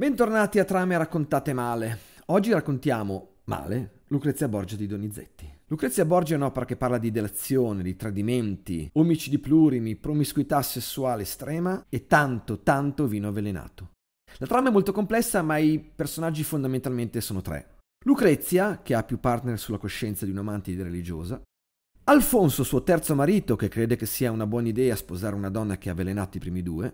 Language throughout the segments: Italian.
Bentornati a Trame raccontate male. Oggi raccontiamo male Lucrezia Borgia di Donizetti. Lucrezia Borgia è un'opera che parla di delazione, di tradimenti, omicidi plurimi, promiscuità sessuale estrema e tanto, tanto vino avvelenato. La trama è molto complessa, ma i personaggi fondamentalmente sono tre. Lucrezia, che ha più partner sulla coscienza di un amante di religiosa, Alfonso, suo terzo marito, che crede che sia una buona idea sposare una donna che ha avvelenato i primi due,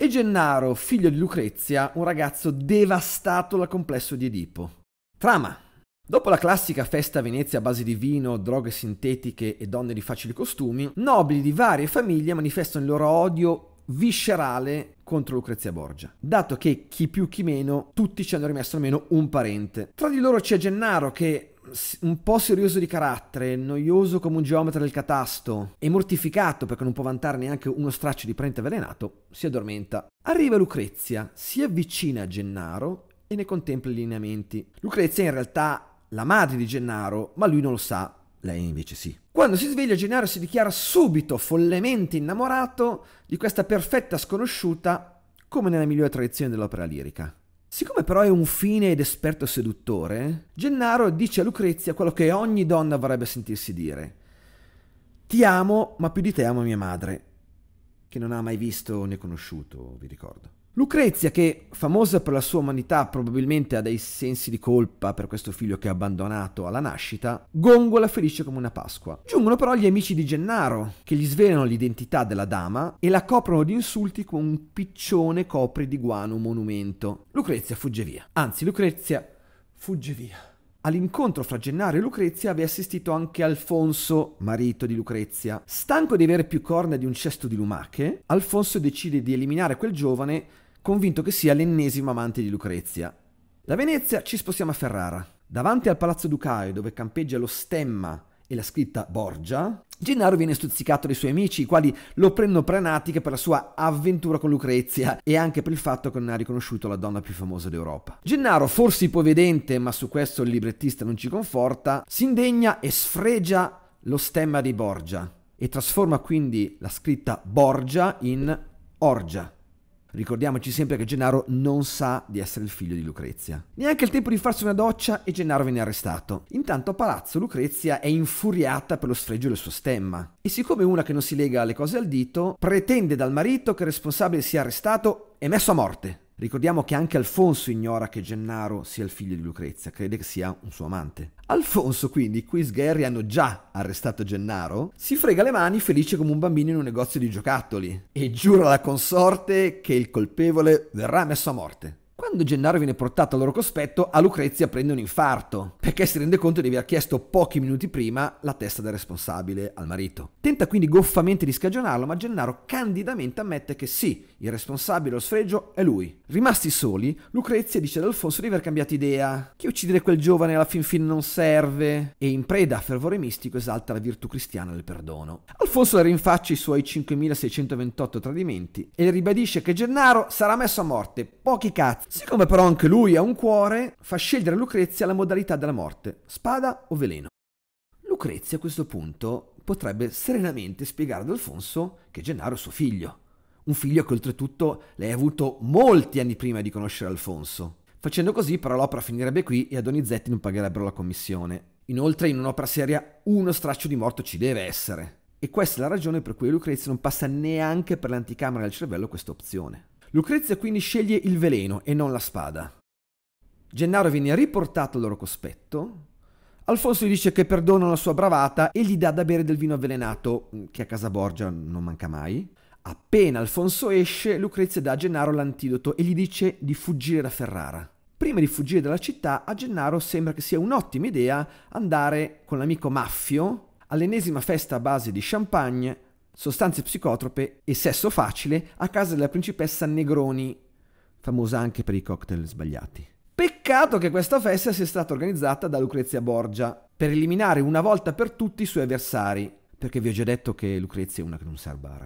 e Gennaro, figlio di Lucrezia, un ragazzo devastato dal complesso di Edipo. Trama. Dopo la classica festa a Venezia a base di vino, droghe sintetiche e donne di facili costumi, nobili di varie famiglie manifestano il loro odio viscerale contro Lucrezia Borgia, dato che chi più chi meno tutti ci hanno rimesso almeno un parente. Tra di loro c'è Gennaro che un po' serioso di carattere, noioso come un geometra del catasto e mortificato perché non può vantare neanche uno straccio di prente avvelenato, si addormenta. Arriva Lucrezia, si avvicina a Gennaro e ne contempla i lineamenti. Lucrezia è in realtà la madre di Gennaro, ma lui non lo sa, lei invece sì. Quando si sveglia Gennaro si dichiara subito follemente innamorato di questa perfetta sconosciuta come nella migliore tradizione dell'opera lirica. Siccome però è un fine ed esperto seduttore, Gennaro dice a Lucrezia quello che ogni donna vorrebbe sentirsi dire. Ti amo, ma più di te amo mia madre, che non ha mai visto né conosciuto, vi ricordo. Lucrezia, che famosa per la sua umanità, probabilmente ha dei sensi di colpa per questo figlio che ha abbandonato alla nascita, gongola felice come una Pasqua. Giungono però gli amici di Gennaro, che gli svelano l'identità della dama e la coprono di insulti con un piccione copre di guano un monumento. Lucrezia fugge via. Anzi, Lucrezia fugge via. All'incontro fra Gennaro e Lucrezia aveva assistito anche Alfonso, marito di Lucrezia. Stanco di avere più corna di un cesto di lumache, Alfonso decide di eliminare quel giovane convinto che sia l'ennesimo amante di Lucrezia. Da Venezia ci spostiamo a Ferrara. Davanti al Palazzo Ducale, dove campeggia lo stemma e la scritta Borgia, Gennaro viene stuzzicato dai suoi amici, i quali lo prendono per anatica per la sua avventura con Lucrezia e anche per il fatto che non ha riconosciuto la donna più famosa d'Europa. Gennaro, forse ipovedente, ma su questo il librettista non ci conforta, si indegna e sfregia lo stemma di Borgia e trasforma quindi la scritta Borgia in Orgia. Ricordiamoci sempre che Gennaro non sa di essere il figlio di Lucrezia. Neanche il tempo di farsi una doccia e Gennaro viene arrestato. Intanto a palazzo Lucrezia è infuriata per lo sfregio del suo stemma. E siccome una che non si lega le cose al dito, pretende dal marito che il responsabile sia arrestato e messo a morte. Ricordiamo che anche Alfonso ignora che Gennaro sia il figlio di Lucrezia, crede che sia un suo amante. Alfonso, quindi, qui Sgherri hanno già arrestato Gennaro, si frega le mani felice come un bambino in un negozio di giocattoli e giura alla consorte che il colpevole verrà messo a morte. Quando Gennaro viene portato al loro cospetto, a Lucrezia prende un infarto, perché si rende conto di aver chiesto pochi minuti prima la testa del responsabile al marito. Tenta quindi goffamente di scagionarlo, ma Gennaro candidamente ammette che sì, il responsabile dello sfregio è lui. Rimasti soli, Lucrezia dice ad Alfonso di aver cambiato idea, che uccidere quel giovane alla fin fine non serve, e in preda a fervore mistico esalta la virtù cristiana del perdono. Alfonso le rinfaccia i suoi 5628 tradimenti e le ribadisce che Gennaro sarà messo a morte, pochi cazzi Siccome però anche lui ha un cuore, fa scegliere a Lucrezia la modalità della morte, spada o veleno. Lucrezia a questo punto potrebbe serenamente spiegare ad Alfonso che Gennaro è suo figlio, un figlio che oltretutto lei ha avuto molti anni prima di conoscere Alfonso. Facendo così però l'opera finirebbe qui e a Donizetti non pagherebbero la commissione. Inoltre in un'opera seria uno straccio di morto ci deve essere. E questa è la ragione per cui Lucrezia non passa neanche per l'anticamera del cervello questa opzione. Lucrezia quindi sceglie il veleno e non la spada. Gennaro viene riportato al loro cospetto. Alfonso gli dice che perdona la sua bravata e gli dà da bere del vino avvelenato, mm, che a casa Borgia non manca mai. Appena Alfonso esce, Lucrezia dà a Gennaro l'antidoto e gli dice di fuggire da Ferrara. Prima di fuggire dalla città, a Gennaro sembra che sia un'ottima idea andare con l'amico Maffio all'ennesima festa a base di champagne sostanze psicotrope e sesso facile a casa della principessa Negroni, famosa anche per i cocktail sbagliati. Peccato che questa festa sia stata organizzata da Lucrezia Borgia per eliminare una volta per tutti i suoi avversari, perché vi ho già detto che Lucrezia è una che non sa al bar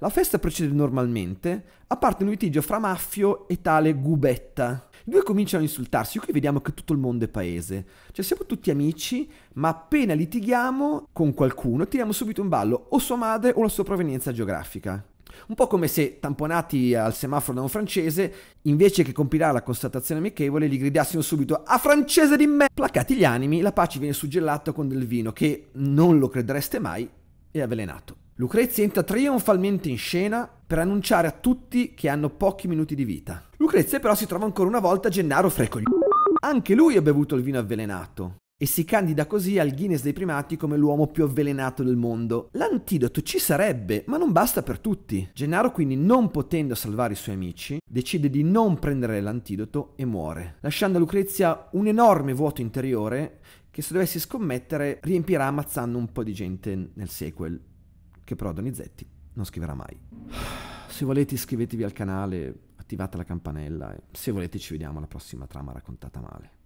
la festa procede normalmente, a parte un litigio fra Maffio e tale Gubetta. I due cominciano a insultarsi, qui vediamo che tutto il mondo è paese. Cioè siamo tutti amici, ma appena litighiamo con qualcuno tiriamo subito in ballo o sua madre o la sua provenienza geografica. Un po' come se, tamponati al semaforo da un francese, invece che compilare la constatazione amichevole, gli gridassimo subito «A francese di me!». Placati gli animi, la pace viene suggellata con del vino che, non lo credereste mai, è avvelenato. Lucrezia entra trionfalmente in scena per annunciare a tutti che hanno pochi minuti di vita. Lucrezia però si trova ancora una volta Gennaro Frecogli. Anche lui ha bevuto il vino avvelenato e si candida così al Guinness dei primati come l'uomo più avvelenato del mondo. L'antidoto ci sarebbe, ma non basta per tutti. Gennaro quindi, non potendo salvare i suoi amici, decide di non prendere l'antidoto e muore, lasciando a Lucrezia un enorme vuoto interiore che se dovessi scommettere riempirà ammazzando un po' di gente nel sequel che però Donizetti non scriverà mai. Se volete iscrivetevi al canale, attivate la campanella e se volete ci vediamo alla prossima trama raccontata male.